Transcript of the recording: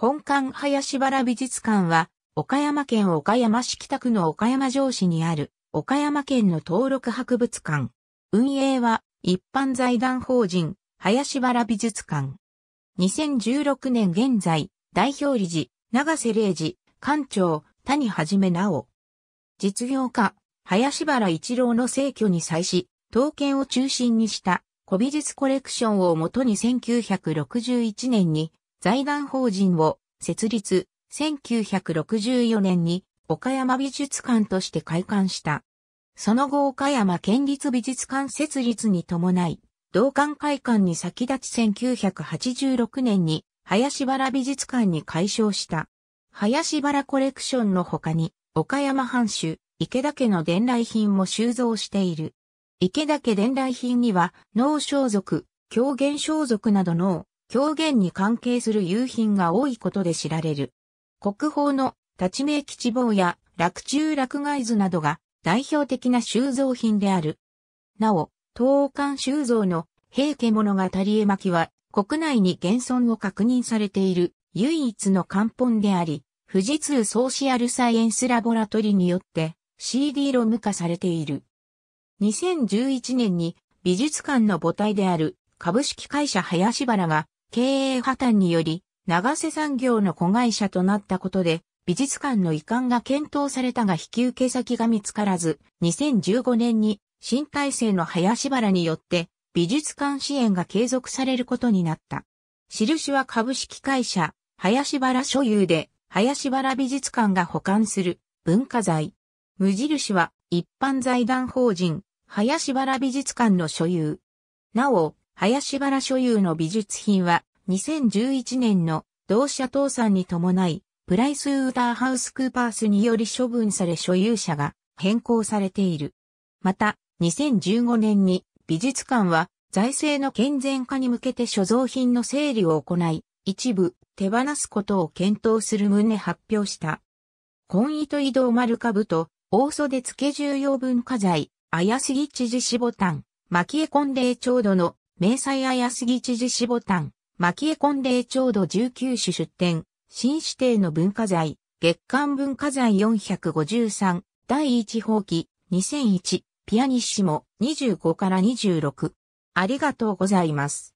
本館林原美術館は、岡山県岡山市北区の岡山城市にある、岡山県の登録博物館。運営は、一般財団法人、林原美術館。2016年現在、代表理事、長瀬玲治、館長、谷はじめなお。実業家、林原一郎の逝去に際し、刀剣を中心にした古美術コレクションをもとに1961年に財団法人を設立、1964年に岡山美術館として開館した。その後岡山県立美術館設立に伴い、同館開館に先立ち1986年に林原美術館に改称した。林原コレクションの他に、岡山藩主、池田家の伝来品も収蔵している。池田家伝来品には、農装束、狂言装束などの狂言に関係する遊品が多いことで知られる。国宝の立ち名吉坊や落中落外図などが代表的な収蔵品である。なお、東館収蔵の平家物語絵巻は国内に現存を確認されている唯一の漢本であり、富士通ソーシアルサイエンスラボラトリによって CD ロム化されている。2011年に美術館の母体である株式会社林原が経営破綻により、長瀬産業の子会社となったことで、美術館の移管が検討されたが引き受け先が見つからず、2015年に新体制の林原によって美術館支援が継続されることになった。印は株式会社、林原所有で、林原美術館が保管する文化財。無印は一般財団法人、林原美術館の所有。なお、林原所有の美術品は、2011年の同社倒産に伴い、プライスウーターハウスクーパースにより処分され所有者が変更されている。また、2015年に美術館は財政の健全化に向けて所蔵品の整理を行い、一部手放すことを検討する旨発表した。姻糸移動丸株と大袖付け重要文化財、怪しぎ知事しボタン、巻き絵婚礼調度の明細す杉知事死ボタン、牧江婚礼う度19種出展、新指定の文化財、月間文化財453、第1放棄、2001、ピアニッシモ25から26。ありがとうございます。